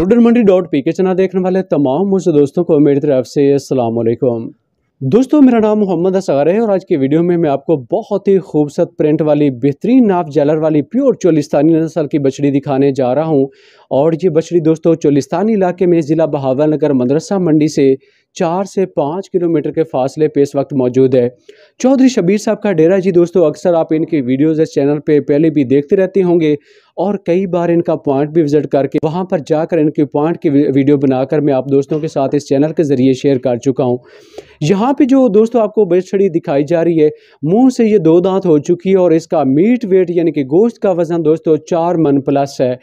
noodle मंडी dot P के चना देखने वाले तमाम मुझे दोस्तों को मेरी तरफ से असलम दोस्तों मेरा नाम मोहम्मद असगर है और आज की वीडियो में मैं आपको बहुत ही खूबसूरत प्रिंट वाली बेहतरीन नाप जैलर वाली प्योर चोलिस्तानी नस्ल की बछड़ी दिखाने जा रहा हूं और ये बछड़ी दोस्तों चोलिस्तानी इलाके में ज़िला बहावल नगर मदरसा मंडी से चार से पाँच किलोमीटर के फासले पे इस वक्त मौजूद है चौधरी शबीर साहब का डेरा जी दोस्तों अक्सर आप इनकी वीडियोस इस चैनल पे पहले भी देखते रहते होंगे और कई बार इनका पॉइंट भी विज़िट करके वहाँ पर जाकर इनके पॉइंट की वीडियो बनाकर मैं आप दोस्तों के साथ इस चैनल के ज़रिए शेयर कर चुका हूँ यहाँ पे जो दोस्तों आपको बेचड़ी दिखाई जा रही है मुंह से ये दो दांत हो चुकी है और इसका मीट वेट यानी कि गोश्त का वज़न दोस्तों चार मन प्लस है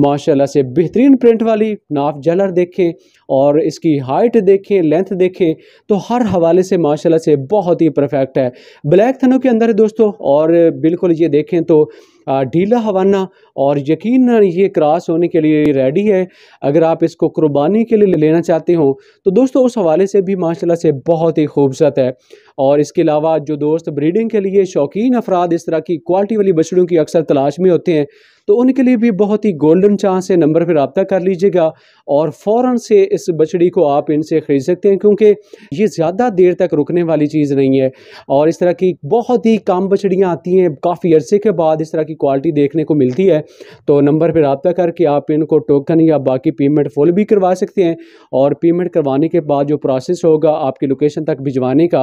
माशाल्लाह से बेहतरीन प्रिंट वाली नाफ जलर देखें और इसकी हाइट देखें लेंथ देखें तो हर हवाले से माशाल्लाह से बहुत ही परफेक्ट है ब्लैक थनों के अंदर है दोस्तों और बिल्कुल ये देखें तो ढीला हवाना और यकीन ये क्रॉस होने के लिए रेडी है अगर आप इसको कुर्बानी के लिए लेना चाहते हो तो दोस्तों उस हवाले से भी माशाल्लाह से बहुत ही खूबसूरत है और इसके अलावा जो दोस्त ब्रीडिंग के लिए शौकीन अफराद इस तरह की क्वालिटी वाली बछड़ियों की अक्सर तलाश में होते हैं तो उनके लिए भी बहुत ही गोल्डन चांस है नंबर पर रबता कर लीजिएगा और फ़ौर से इस बछड़ी को आप इनसे ख़रीद सकते हैं क्योंकि ये ज़्यादा देर तक रुकने वाली चीज़ नहीं है और इस तरह की बहुत ही कम बछड़ियाँ आती हैं काफ़ी अरसे के बाद इस तरह की की क्वालिटी देखने को मिलती है तो नंबर पर रबता करके आप इनको टोकन या बाकी पेमेंट फुल भी करवा सकते हैं और पेमेंट करवाने के बाद जो प्रोसेस होगा आपकी लोकेशन तक भिजवाने का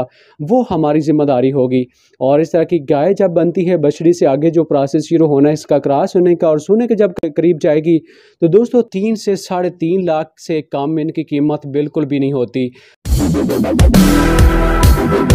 वो हमारी ज़िम्मेदारी होगी और इस तरह की गाय जब बनती है बछड़ी से आगे जो प्रोसेस शुरू होना है इसका क्रॉस होने का और सोने के जब करीब जाएगी तो दोस्तों तीन से साढ़े तीन लाख से कम इनकी कीमत बिल्कुल भी नहीं होती